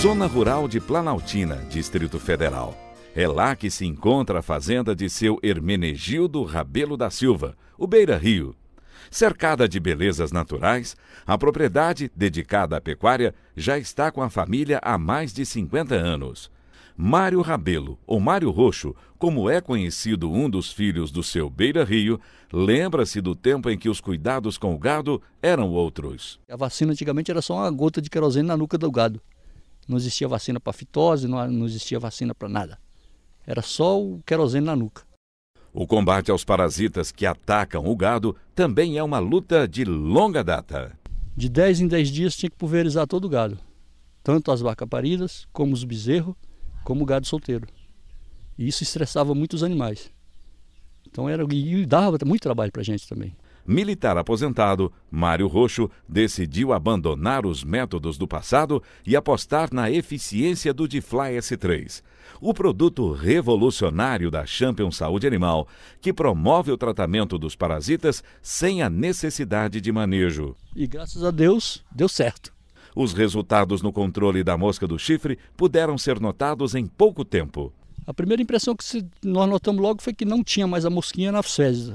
Zona Rural de Planaltina, Distrito Federal. É lá que se encontra a fazenda de seu Hermenegildo Rabelo da Silva, o Beira Rio. Cercada de belezas naturais, a propriedade dedicada à pecuária já está com a família há mais de 50 anos. Mário Rabelo, ou Mário Roxo, como é conhecido um dos filhos do seu Beira Rio, lembra-se do tempo em que os cuidados com o gado eram outros. A vacina antigamente era só uma gota de querosene na nuca do gado. Não existia vacina para fitose, não, não existia vacina para nada. Era só o querosene na nuca. O combate aos parasitas que atacam o gado também é uma luta de longa data. De 10 em 10 dias tinha que pulverizar todo o gado, tanto as vacas paridas, como os bezerros, como o gado solteiro. E isso estressava muito os animais. Então era, e dava muito trabalho para a gente também militar aposentado, Mário Roxo decidiu abandonar os métodos do passado e apostar na eficiência do Defly S3, o produto revolucionário da Champion Saúde Animal, que promove o tratamento dos parasitas sem a necessidade de manejo. E graças a Deus, deu certo. Os resultados no controle da mosca do chifre puderam ser notados em pouco tempo. A primeira impressão que nós notamos logo foi que não tinha mais a mosquinha nas fezes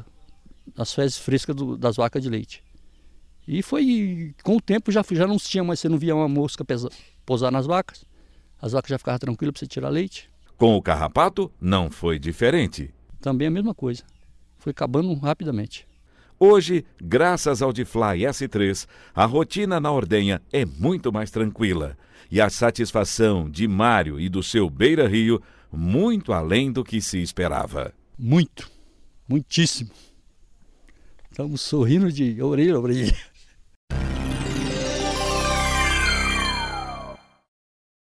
as fezes frescas do, das vacas de leite. E foi, com o tempo já, já não tinha mais, você não via uma mosca pesa, pousar nas vacas, as vacas já ficavam tranquilas para você tirar leite. Com o carrapato não foi diferente. Também a mesma coisa, foi acabando rapidamente. Hoje, graças ao Defly S3, a rotina na ordenha é muito mais tranquila e a satisfação de Mário e do seu Beira Rio muito além do que se esperava. Muito, muitíssimo. Estamos sorrindo de orelha orelha.